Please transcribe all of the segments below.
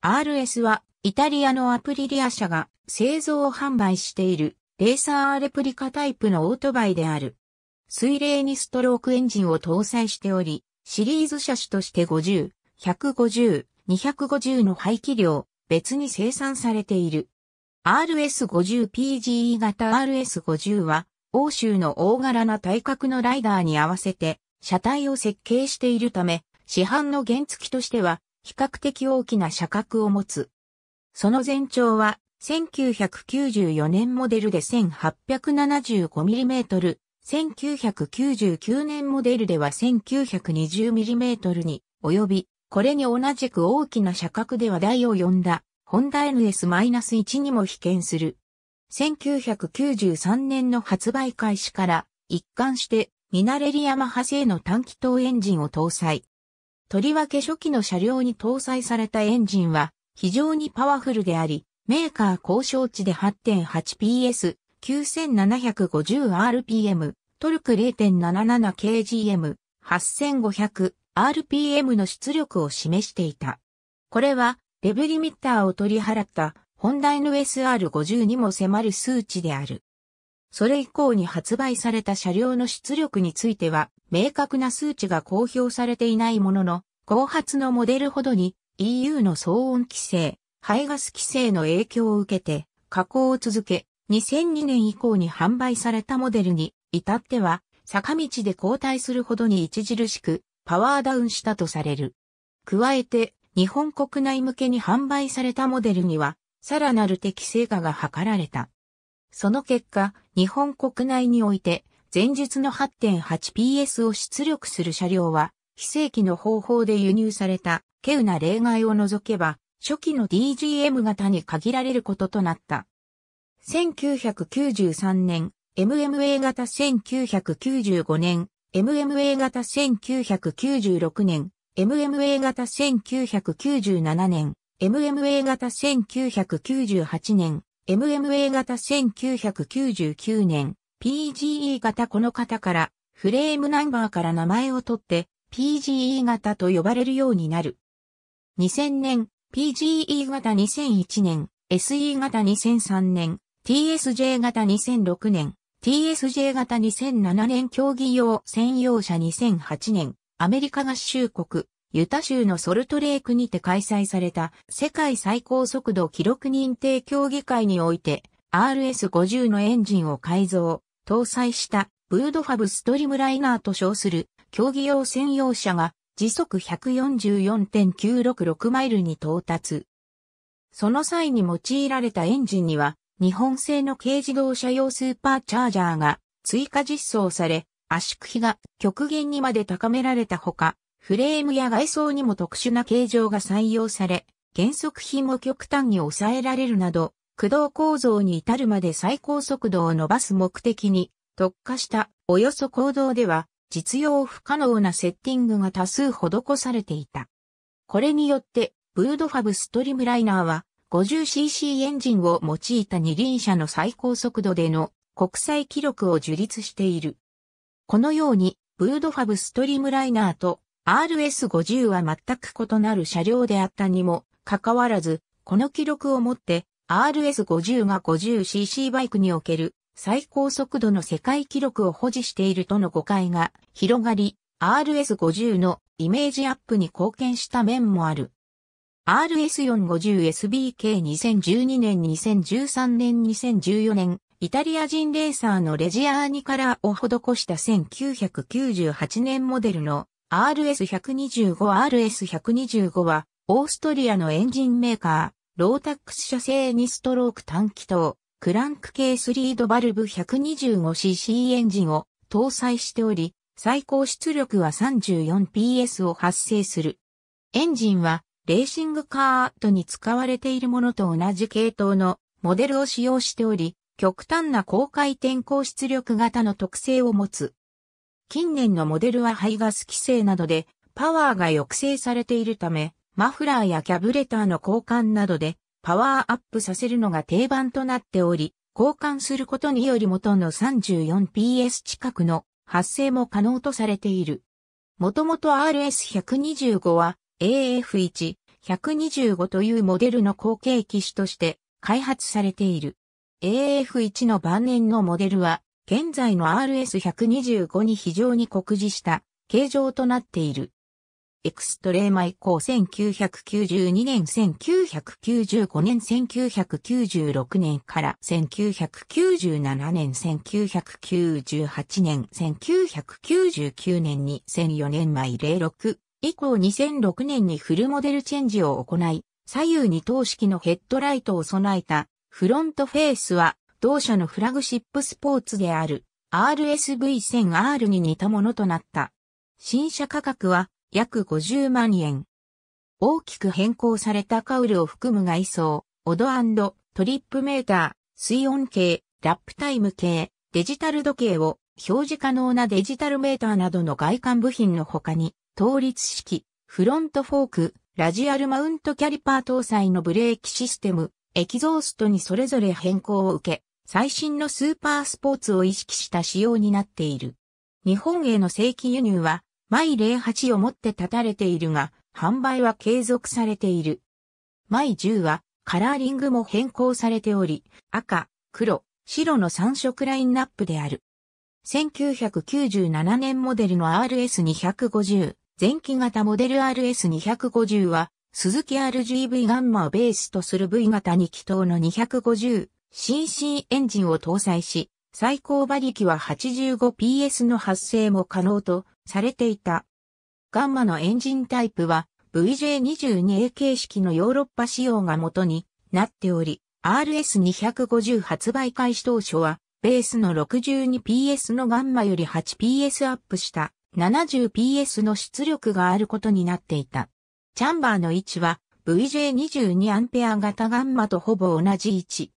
RS はイタリアのアプリリア社が製造販売しているレーサーレプリカタイプのオートバイである。水冷にストロークエンジンを搭載しており、シリーズ車種として50、150、250の排気量、別に生産されている。RS50PGE 型 RS50 は、欧州の大柄な体格のライダーに合わせて、車体を設計しているため、市販の原付としては、比較的大きな車格を持つ。その全長は1994年モデルで 1875mm、1999年モデルでは 1920mm に及び、これに同じく大きな車格で話題を呼んだ、ホンダ NS-1 にも被験する。1993年の発売開始から一貫してミナレリヤマハ製の短気筒エンジンを搭載。とりわけ初期の車両に搭載されたエンジンは非常にパワフルであり、メーカー交渉値で 8.8PS、9750rpm、トルク 0.77kgm、8500rpm の出力を示していた。これは、レブリミッターを取り払った、本題の SR50 にも迫る数値である。それ以降に発売された車両の出力については、明確な数値が公表されていないものの、後発のモデルほどに EU の騒音規制、排ガス規制の影響を受けて加工を続け、2002年以降に販売されたモデルに至っては坂道で後退するほどに著しくパワーダウンしたとされる。加えて日本国内向けに販売されたモデルにはさらなる適正化が図られた。その結果、日本国内において前述の 8.8PS を出力する車両は非正規の方法で輸入された、稀有な例外を除けば、初期の DGM 型に限られることとなった。1993年、MMA 型1995年、MMA 型1996年、MMA 型1997年、MMA 型1998年、MMA 型1999年、PGE 型この型から、フレームナンバーから名前を取って、PGE 型と呼ばれるようになる。2000年、PGE 型2001年、SE 型2003年、TSJ 型2006年、TSJ 型2007年競技用専用車2008年、アメリカ合衆国、ユタ州のソルトレークにて開催された世界最高速度記録認定競技会において RS50 のエンジンを改造、搭載したブードファブストリムライナーと称する競技用専用車が時速144.966マイルに到達。その際に用いられたエンジンには、日本製の軽自動車用スーパーチャージャーが追加実装され、圧縮比が極限にまで高められたほか、フレームや外装にも特殊な形状が採用され、減速比も極端に抑えられるなど、駆動構造に至るまで最高速度を伸ばす目的に特化したおよそ行動では実用不可能なセッティングが多数施されていた。これによって、ブードファブストリムライナーは 50cc エンジンを用いた二輪車の最高速度での国際記録を樹立している。このように、ブードファブストリムライナーと RS50 は全く異なる車両であったにもかかわらず、この記録をもって RS50 が 50cc バイクにおける最高速度の世界記録を保持しているとの誤解が広がり、RS50 のイメージアップに貢献した面もある。RS450SBK2012 年2013年2014年、イタリア人レーサーのレジアーニカラーを施した1998年モデルの RS125、RS125 は、オーストリアのエンジンメーカー、ロータックス社製2ストローク短気筒、クランク系スリードバルブ 125cc エンジンを搭載しており、最高出力は 34PS を発生する。エンジンはレーシングカートに使われているものと同じ系統のモデルを使用しており、極端な高回転高出力型の特性を持つ。近年のモデルは排ガス規制などでパワーが抑制されているため、マフラーやキャブレターの交換などでパワーアップさせるのが定番となっており、交換することにより元の 34PS 近くの発生も可能とされている。もともと RS125 は AF1、125というモデルの後継機種として開発されている。AF1 の晩年のモデルは現在の RS125 に非常に酷似した形状となっている。エクストレーマ以降1992年1995年1996年から1997年1998年1999年2004年前06以降2006年にフルモデルチェンジを行い左右二等式のヘッドライトを備えたフロントフェースは同社のフラグシップスポーツである RSV1000R に似たものとなった。新車価格は約50万円。大きく変更されたカウルを含む外装、オドトリップメーター、水温計、ラップタイム計、デジタル時計を表示可能なデジタルメーターなどの外観部品の他に、倒立式、フロントフォーク、ラジアルマウントキャリパー搭載のブレーキシステム、エキゾーストにそれぞれ変更を受け、最新のスーパースポーツを意識した仕様になっている。日本への正規輸入は毎08をもって立たれているが、販売は継続されている。毎10は、カラーリングも変更されており、赤、黒、白の3色ラインナップである。1997年モデルの RS250、前期型モデル RS250 は、鈴木 RGV ガンマをベースとする V 型2気筒の 250cc エンジンを搭載し、最高馬力は 85PS の発生も可能とされていた。ガンマのエンジンタイプは VJ22A 形式のヨーロッパ仕様が元になっており、RS250 発売開始当初は、ベースの 62PS のガンマより 8PS アップした 70PS の出力があることになっていた。チャンバーの位置は VJ22A 型ガンマとほぼ同じ位置。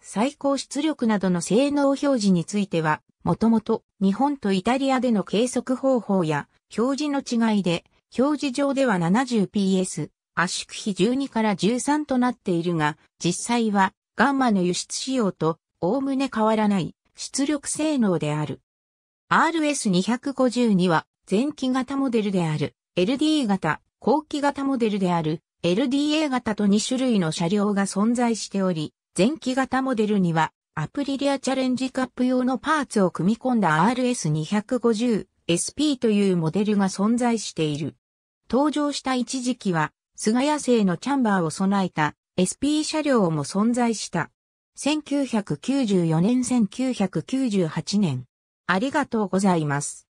最高出力などの性能表示については、もともと日本とイタリアでの計測方法や表示の違いで、表示上では 70PS、圧縮比12から13となっているが、実際はガンマの輸出仕様と概ね変わらない出力性能である。RS252 は前期型モデルである LD 型、後期型モデルである LDA 型と2種類の車両が存在しており、前期型モデルにはアプリリアチャレンジカップ用のパーツを組み込んだ RS250、SP というモデルが存在している。登場した一時期は、菅谷製のチャンバーを備えた SP 車両も存在した。1994年1998年。ありがとうございます。